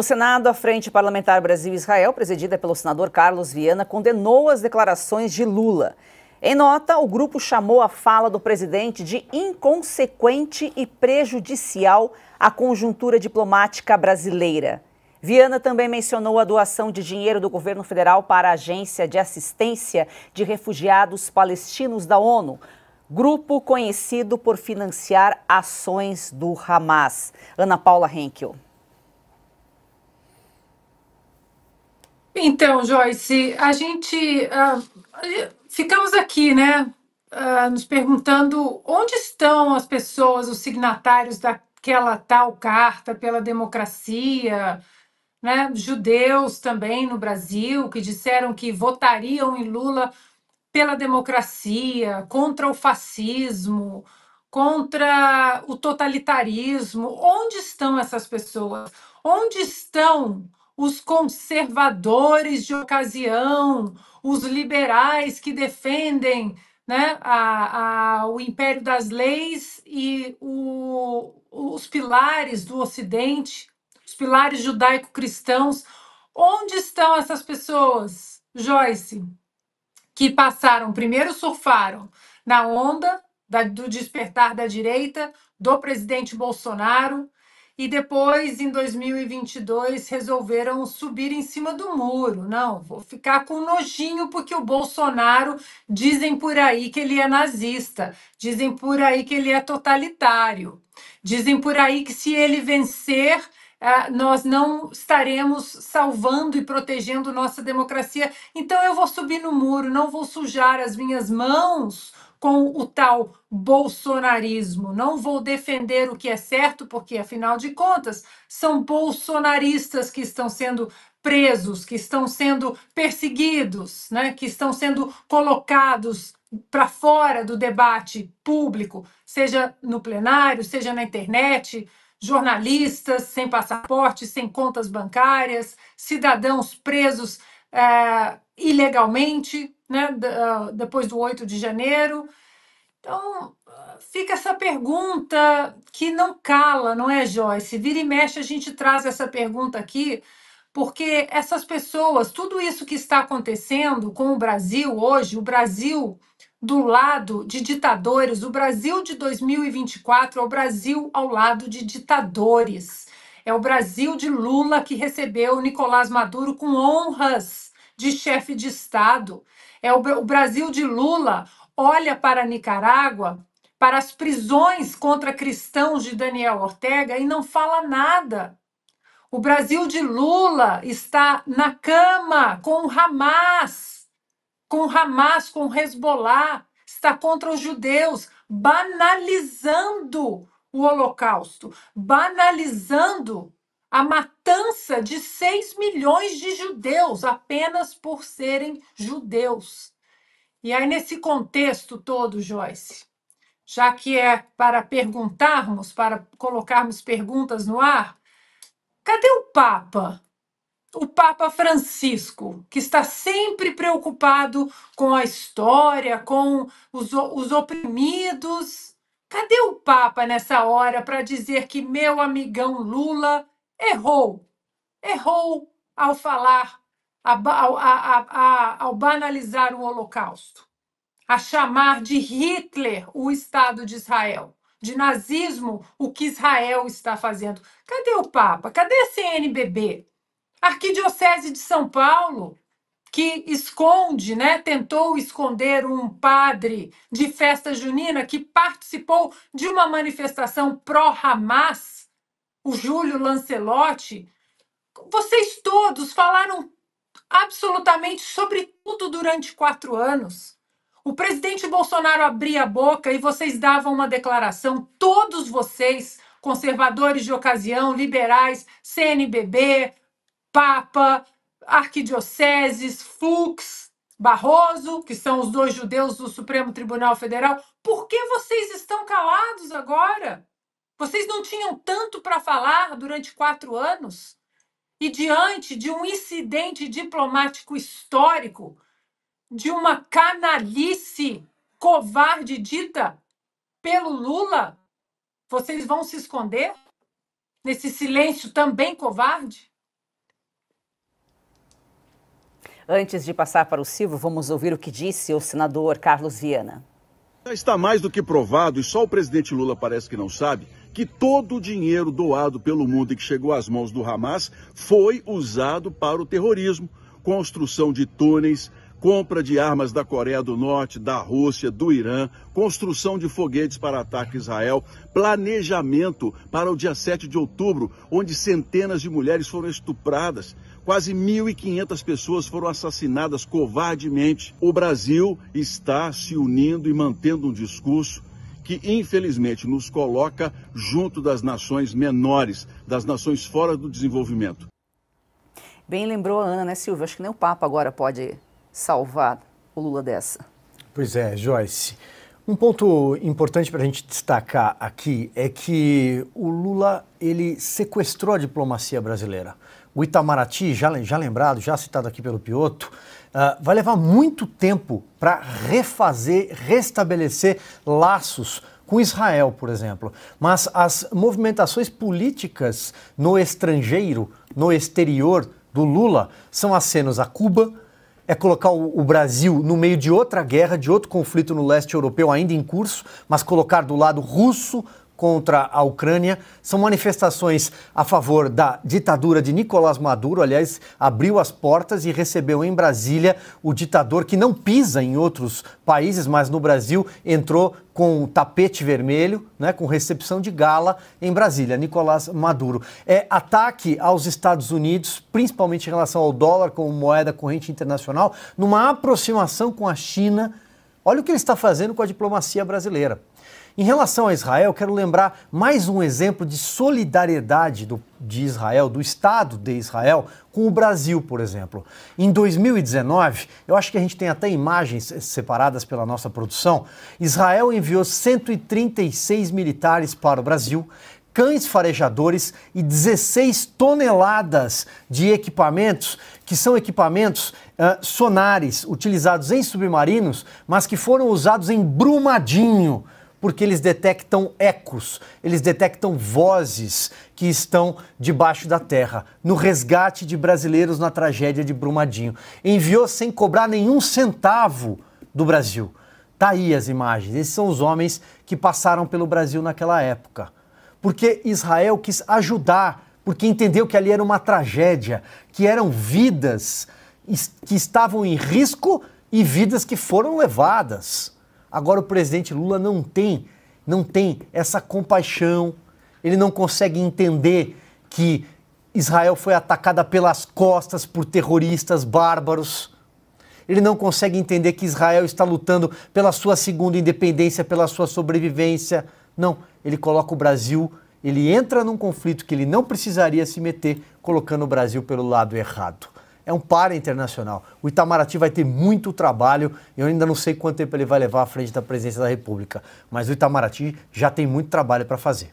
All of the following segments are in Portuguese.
No Senado, a Frente Parlamentar Brasil-Israel, presidida pelo senador Carlos Viana, condenou as declarações de Lula. Em nota, o grupo chamou a fala do presidente de inconsequente e prejudicial à conjuntura diplomática brasileira. Viana também mencionou a doação de dinheiro do governo federal para a Agência de Assistência de Refugiados Palestinos da ONU, grupo conhecido por financiar ações do Hamas. Ana Paula Henkel. Então, Joyce, a gente ah, ficamos aqui, né, ah, nos perguntando onde estão as pessoas, os signatários daquela tal carta pela democracia, né, judeus também no Brasil que disseram que votariam em Lula pela democracia, contra o fascismo, contra o totalitarismo. Onde estão essas pessoas? Onde estão os conservadores de ocasião, os liberais que defendem né, a, a, o império das leis e o, os pilares do Ocidente, os pilares judaico-cristãos. Onde estão essas pessoas, Joyce, que passaram, primeiro surfaram na onda da, do despertar da direita, do presidente Bolsonaro, e depois, em 2022, resolveram subir em cima do muro. Não, vou ficar com nojinho porque o Bolsonaro dizem por aí que ele é nazista, dizem por aí que ele é totalitário, dizem por aí que se ele vencer, eh, nós não estaremos salvando e protegendo nossa democracia. Então eu vou subir no muro, não vou sujar as minhas mãos com o tal bolsonarismo. Não vou defender o que é certo, porque, afinal de contas, são bolsonaristas que estão sendo presos, que estão sendo perseguidos, né, que estão sendo colocados para fora do debate público, seja no plenário, seja na internet, jornalistas sem passaporte, sem contas bancárias, cidadãos presos é, ilegalmente, né, ah, depois do 8 de janeiro. Então, ah, fica essa pergunta que não cala, não é, Joyce? Vira e mexe, a gente traz essa pergunta aqui, porque essas pessoas, tudo isso que está acontecendo com o Brasil hoje, o Brasil do lado de ditadores, o Brasil de 2024 é o Brasil ao lado de ditadores. É o Brasil de Lula que recebeu Nicolás Maduro com honras de chefe de Estado. É o Brasil de Lula olha para a Nicarágua, para as prisões contra cristãos de Daniel Ortega e não fala nada. O Brasil de Lula está na cama com o Hamas, com o Hamas, com o Hezbollah, está contra os judeus, banalizando o Holocausto, banalizando a matança matança de 6 milhões de judeus apenas por serem judeus. E aí, nesse contexto todo, Joyce, já que é para perguntarmos, para colocarmos perguntas no ar, cadê o Papa? O Papa Francisco, que está sempre preocupado com a história, com os, os oprimidos. Cadê o Papa nessa hora para dizer que meu amigão Lula errou. Errou ao falar, ao, ao banalizar o Holocausto, a chamar de Hitler o Estado de Israel de nazismo o que Israel está fazendo. Cadê o Papa? Cadê a CNBB? Arquidiocese de São Paulo, que esconde, né, tentou esconder um padre de festa junina que participou de uma manifestação pró-Hamas o Júlio Lancelotti, vocês todos falaram absolutamente sobre tudo durante quatro anos. O presidente Bolsonaro abria a boca e vocês davam uma declaração, todos vocês, conservadores de ocasião, liberais, CNBB, Papa, Arquidioceses, Fux, Barroso, que são os dois judeus do Supremo Tribunal Federal, por que vocês estão calados agora? Vocês não tinham tanto para falar durante quatro anos? E diante de um incidente diplomático histórico, de uma canalice covarde dita pelo Lula, vocês vão se esconder nesse silêncio também covarde? Antes de passar para o Silvio, vamos ouvir o que disse o senador Carlos Viana. Já tá, está mais do que provado, e só o presidente Lula parece que não sabe, que todo o dinheiro doado pelo mundo e que chegou às mãos do Hamas foi usado para o terrorismo, construção de túneis, compra de armas da Coreia do Norte, da Rússia, do Irã, construção de foguetes para ataque a Israel, planejamento para o dia 7 de outubro, onde centenas de mulheres foram estupradas. Quase 1.500 pessoas foram assassinadas covardemente. O Brasil está se unindo e mantendo um discurso que infelizmente nos coloca junto das nações menores, das nações fora do desenvolvimento. Bem lembrou a Ana, né, Silvia? Acho que nem o Papa agora pode salvar o Lula dessa. Pois é, Joyce. Um ponto importante para a gente destacar aqui é que o Lula ele sequestrou a diplomacia brasileira o Itamaraty, já, já lembrado, já citado aqui pelo Pioto, uh, ah, vai levar muito tempo para refazer, restabelecer laços com Israel, por exemplo. Mas as movimentações políticas no estrangeiro, no exterior do Lula, são acenos a Cuba, é colocar o, Brasil no meio de outra guerra, de outro conflito no leste europeu ainda em curso, mas colocar do lado russo, contra a Ucrânia são manifestações a favor da ditadura de Nicolás Maduro. Aliás, abriu as portas e recebeu em Brasília o ditador que não pisa em outros países, mas no Brasil entrou com o tapete vermelho, né, com recepção de gala em Brasília, Nicolás Maduro. É ataque aos Estados Unidos, principalmente em relação ao dólar como moeda corrente internacional, numa aproximação com a China. Olha o que ele está fazendo com a diplomacia brasileira. Em relação a Israel, quero lembrar mais um exemplo de solidariedade do, de Israel, do Estado de Israel, com o Brasil, por exemplo. Em 2019, eu acho que a gente tem até imagens separadas pela nossa produção, Israel enviou 136 militares para o Brasil, cães farejadores e 16 toneladas de equipamentos, que são equipamentos uh, sonares utilizados em submarinos, mas que foram usados em Brumadinho porque eles detectam ecos, eles detectam vozes que estão debaixo da terra, no resgate de brasileiros na tragédia de Brumadinho. Enviou sem cobrar nenhum centavo do Brasil. Tá aí as imagens. Esses são os homens que passaram pelo Brasil naquela época. Porque Israel quis ajudar, porque entendeu que ali era uma tragédia, que eram vidas que estavam em risco e vidas que foram levadas. Agora o presidente Lula não tem, não tem essa compaixão. Ele não consegue entender que Israel foi atacada pelas costas por terroristas bárbaros. Ele não consegue entender que Israel está lutando pela sua segunda independência, pela sua sobrevivência. Não, ele coloca o Brasil, ele entra num conflito que ele não precisaria se meter, colocando o Brasil pelo lado errado é um par internacional. O Itamaraty vai ter muito trabalho, eu ainda não sei quanto tempo ele vai levar à frente da presidência da República, mas o Itamaraty já tem muito trabalho para fazer.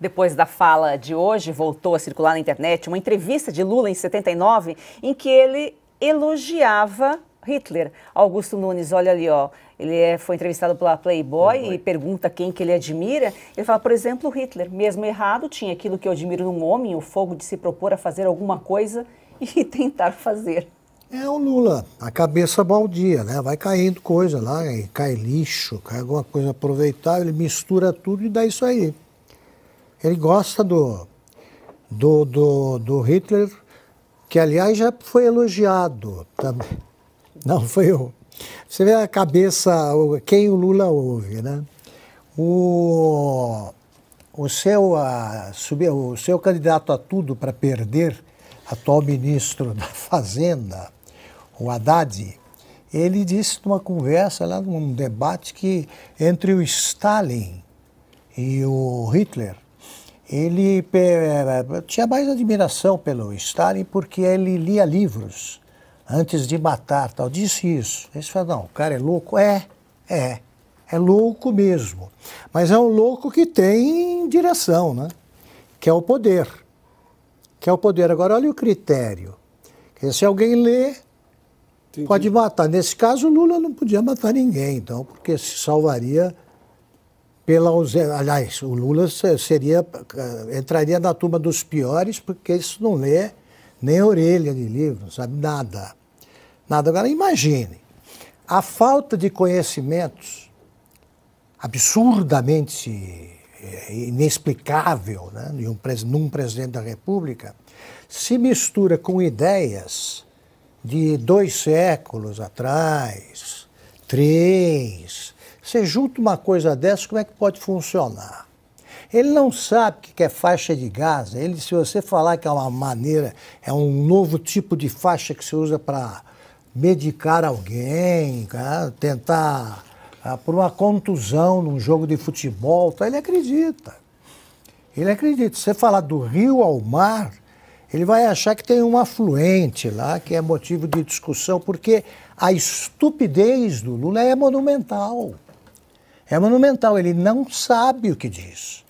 Depois da fala de hoje, voltou a circular na internet uma entrevista de Lula em 79 em que ele elogiava Hitler. Augusto Nunes, olha ali, ó ele é, foi entrevistado pela Playboy, Playboy, e pergunta quem que ele admira, ele fala, por exemplo, Hitler, mesmo errado, tinha aquilo que eu admiro num homem, o fogo de se propor a fazer alguma coisa e tentar fazer. É o Lula, a cabeça baldia, né? Vai caindo coisa lá, cai lixo, cai alguma coisa aproveitável, ele mistura tudo e dá isso aí. Ele gosta do, do, do, do Hitler, que aliás já foi elogiado também. Não foi eu. Você vê a cabeça, quem o Lula ouve, né? O, o, seu, a, sub, o seu candidato a tudo para perder, atual ministro da Fazenda, o Haddad, ele disse numa conversa lá, num debate, que entre o Stalin e o Hitler, ele eh, tinha mais admiração pelo Stalin porque ele lia livros antes de matar, tal, disse isso. Aí você fala, não, o cara é louco? É, é. É louco mesmo. Mas é um louco que tem direção, né? Que é o poder. Que é o poder. Agora, olha o critério. Porque se alguém lê, Entendi. pode matar. Nesse caso, Lula não podia matar ninguém, então, porque se salvaria pela ausência. Aliás, o Lula seria, entraria na turma dos piores, porque isso não lê nem orelha de livro, não sabe nada. Nada. Agora imagine, a falta de conhecimentos absurdamente eh, inexplicável né, um, num presidente da República se mistura com ideias de dois séculos atrás, três. Você junta uma coisa dessa, como é que pode funcionar? Ele não sabe o que é faixa de gás. Ele, se você falar que é uma maneira, é um novo tipo de faixa que se usa para medicar alguém, tentar ah, por uma contusão num jogo de futebol, tá? ele acredita. Ele acredita. Se você falar do rio ao mar, ele vai achar que tem um afluente lá que é motivo de discussão, porque a estupidez do Lula é monumental. É monumental, ele não sabe o que diz.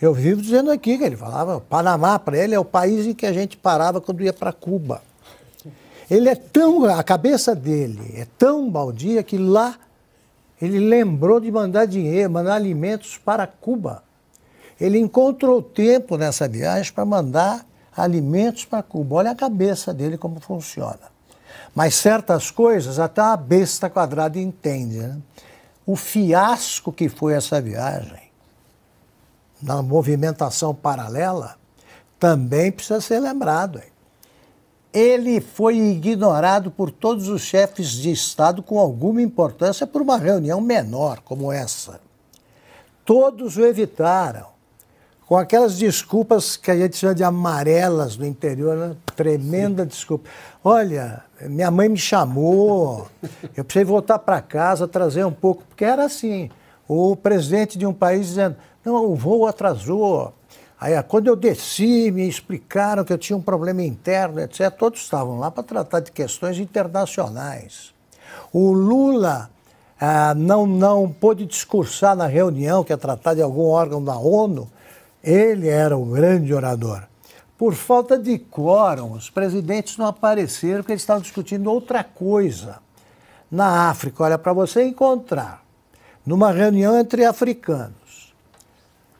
Eu vivo dizendo aqui que ele falava, Panamá para ele é o país em que a gente parava quando ia para Cuba. Ele é tão, a cabeça dele é tão baldia que lá ele lembrou de mandar dinheiro, mandar alimentos para Cuba. Ele encontrou tempo nessa viagem para mandar alimentos para Cuba. Olha a cabeça dele como funciona. Mas certas coisas até a besta quadrada entende. Né? O fiasco que foi essa viagem na movimentação paralela, também precisa ser lembrado. Hein? Ele foi ignorado por todos os chefes de Estado com alguma importância por uma reunião menor como essa. Todos o evitaram, com aquelas desculpas que a gente chama de amarelas do interior, né? tremenda Sim. desculpa. Olha, minha mãe me chamou, eu precisei voltar para casa, trazer um pouco, porque era assim o presidente de um país dizendo: não, o voo atrasou. Aí, ah, quando eu desci, me explicaram que eu tinha um problema interno, etc. Todos estavam lá para tratar de questões internacionais. O Lula ah, não, não pôde discursar na reunião, que é tratar de algum órgão da ONU. Ele era um grande orador. Por falta de quórum, os presidentes não apareceram porque eles estavam discutindo outra coisa. Na África, olha, para você encontrar numa reunião entre africanos.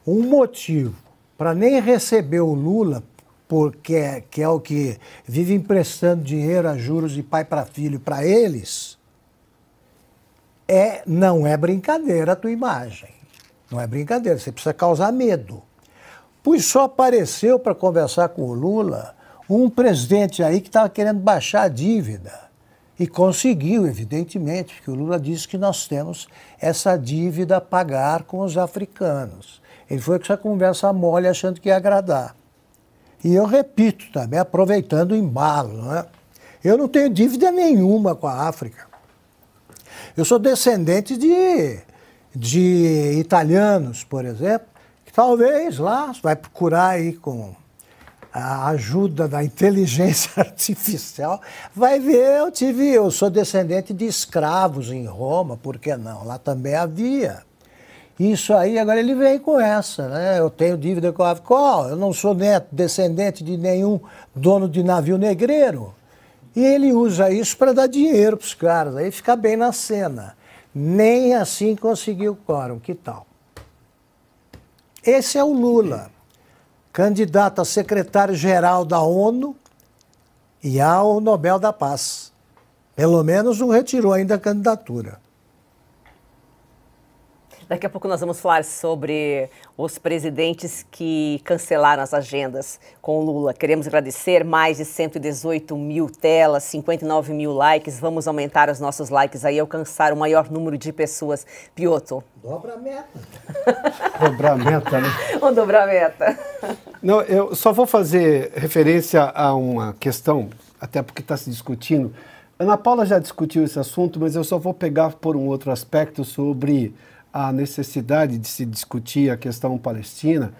Um motivo para nem receber o Lula, porque é, que é o que vive emprestando dinheiro a juros de pai para filho para eles, é não é brincadeira a tua imagem. Não é brincadeira, você precisa causar medo. Pois só apareceu para conversar com o Lula um presidente aí que estava querendo baixar a dívida e conseguiu, evidentemente, porque o Lula disse que nós temos essa dívida a pagar com os africanos. Ele foi com essa conversa mole achando que ia agradar. E eu repito também, aproveitando o embalo, né? eu não tenho dívida nenhuma com a África. Eu sou descendente de, de italianos, por exemplo, que talvez lá vai procurar aí com a ajuda da inteligência artificial, vai ver, eu tive, eu sou descendente de escravos em Roma, por que não? Lá também havia. Isso aí, agora ele vem com essa, né? Eu tenho dívida com a qual? eu não sou neto, descendente de nenhum dono de navio negreiro. E ele usa isso para dar dinheiro para os caras, aí fica bem na cena. Nem assim conseguiu o quórum, que tal? Esse é o Lula candidato a secretário-geral da ONU e ao Nobel da Paz. Pelo menos não retirou ainda a candidatura. Daqui a pouco nós vamos falar sobre os presidentes que cancelaram as agendas com Lula. Queremos agradecer mais de 118 mil telas, 59 mil likes. Vamos aumentar os nossos likes aí, alcançar o maior número de pessoas. Pioto. Dobra a meta. dobra a meta, né? Ou dobra a meta. Não, eu só vou fazer referência a uma questão, até porque está se discutindo. Ana Paula já discutiu esse assunto, mas eu só vou pegar por um outro aspecto sobre a necessidade de se discutir a questão palestina.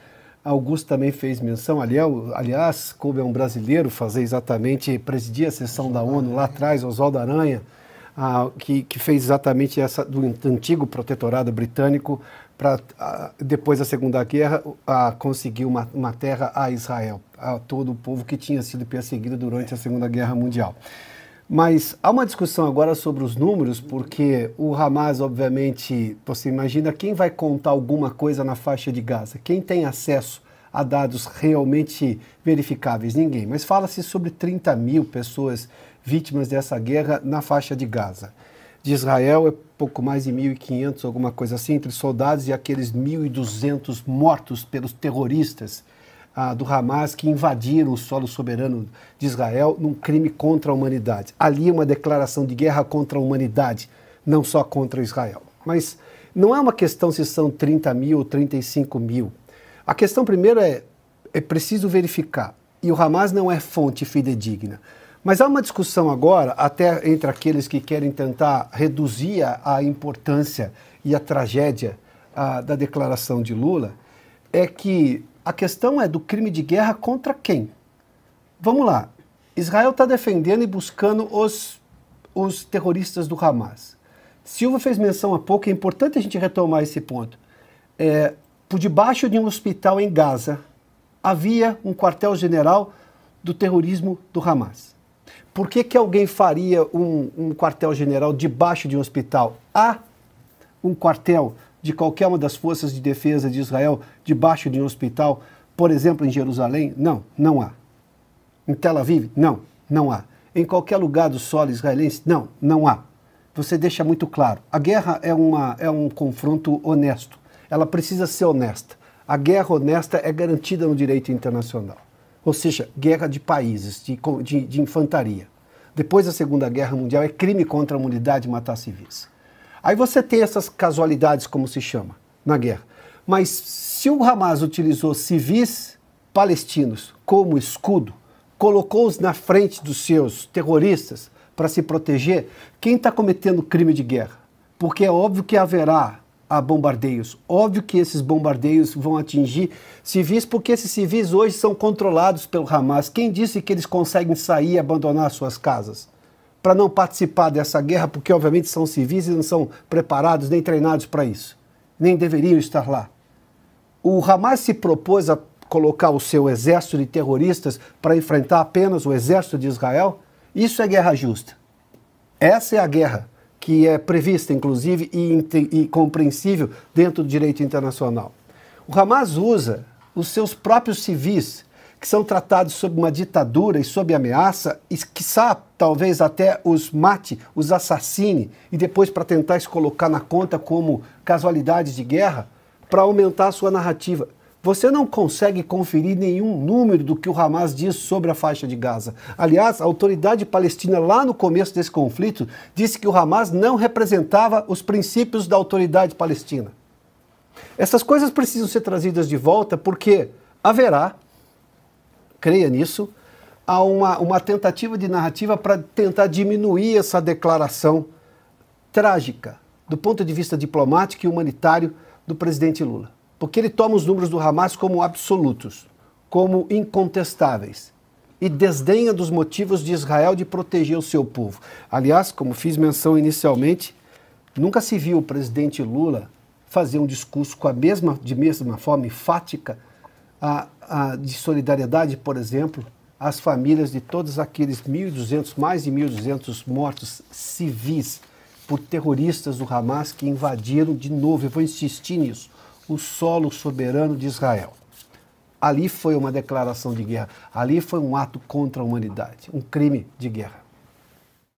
Augusto também fez menção, aliás, como é um brasileiro fazer exatamente, presidir a sessão da ONU lá atrás, Oswaldo Aranha, que, que, fez exatamente essa do antigo protetorado britânico para depois da Segunda Guerra conseguir uma terra a Israel, a todo o povo que tinha sido perseguido durante a Segunda Guerra Mundial. Mas há uma discussão agora sobre os números, porque o Hamas, obviamente, você imagina quem vai contar alguma coisa na faixa de Gaza? Quem tem acesso a dados realmente verificáveis? Ninguém. Mas fala-se sobre 30 mil pessoas vítimas dessa guerra na faixa de Gaza. De Israel é pouco mais de 1.500, alguma coisa assim, entre soldados e aqueles 1.200 mortos pelos terroristas ah, do Hamas que invadiram o solo soberano de Israel num crime contra a humanidade. Ali é uma declaração de guerra contra a humanidade, não só contra Israel. Mas não é uma questão se são 30 mil ou 35 mil. A questão primeiro é, é preciso verificar. E o Hamas não é fonte fidedigna. Mas há uma discussão agora, até entre aqueles que querem tentar reduzir a importância e a tragédia a, da declaração de Lula, é que a questão é do crime de guerra contra quem? Vamos lá. Israel está defendendo e buscando os, os terroristas do Hamas. Silva fez menção há pouco, é importante a gente retomar esse ponto. É, por debaixo de um hospital em Gaza, havia um quartel-general do terrorismo do Hamas. Por que, que alguém faria um, um quartel-general debaixo de um hospital? Há um quartel-general de qualquer uma das forças de defesa de Israel debaixo de um hospital, por exemplo, em Jerusalém? Não, não há. Em Tel Aviv? Não, não há. Em qualquer lugar do solo israelense? Não, não há. Você deixa muito claro. A guerra é, uma, é um confronto honesto. Ela precisa ser honesta. A guerra honesta é garantida no direito internacional. Ou seja, guerra de países, de, de, de infantaria. Depois da Segunda Guerra Mundial, é crime contra a humanidade matar civis. Aí você tem essas casualidades, como se chama, na guerra. Mas se o Hamas utilizou civis palestinos como escudo, colocou-os na frente dos seus terroristas para se proteger, quem está cometendo crime de guerra? Porque é óbvio que haverá a bombardeios. Óbvio que esses bombardeios vão atingir civis, porque esses civis hoje são controlados pelo Hamas. Quem disse que eles conseguem sair e abandonar suas casas? para não participar dessa guerra, porque obviamente são civis e não são preparados nem treinados para isso, nem deveriam estar lá. O Hamas se propôs a colocar o seu exército de terroristas para enfrentar apenas o exército de Israel? Isso é guerra justa. Essa é a guerra que é prevista, inclusive, e, e compreensível dentro do direito internacional. O Hamas usa os seus próprios civis que são tratados sob uma ditadura e sob ameaça, e sabe talvez até os mate, os assassine, e depois para tentar se colocar na conta como casualidades de guerra, para aumentar a sua narrativa. Você não consegue conferir nenhum número do que o Hamas diz sobre a faixa de Gaza. Aliás, a autoridade palestina, lá no começo desse conflito, disse que o Hamas não representava os princípios da autoridade palestina. Essas coisas precisam ser trazidas de volta porque haverá creia nisso, há uma, uma tentativa de narrativa para tentar diminuir essa declaração trágica, do ponto de vista diplomático e humanitário, do presidente Lula. Porque ele toma os números do Hamas como absolutos, como incontestáveis, e desdenha dos motivos de Israel de proteger o seu povo. Aliás, como fiz menção inicialmente, nunca se viu o presidente Lula fazer um discurso com a mesma, de mesma forma enfática a, a, de solidariedade, por exemplo, às famílias de todos aqueles 1.200, mais de 1.200 mortos civis por terroristas do Hamas que invadiram de novo, eu vou insistir nisso, o solo soberano de Israel. Ali foi uma declaração de guerra, ali foi um ato contra a humanidade, um crime de guerra.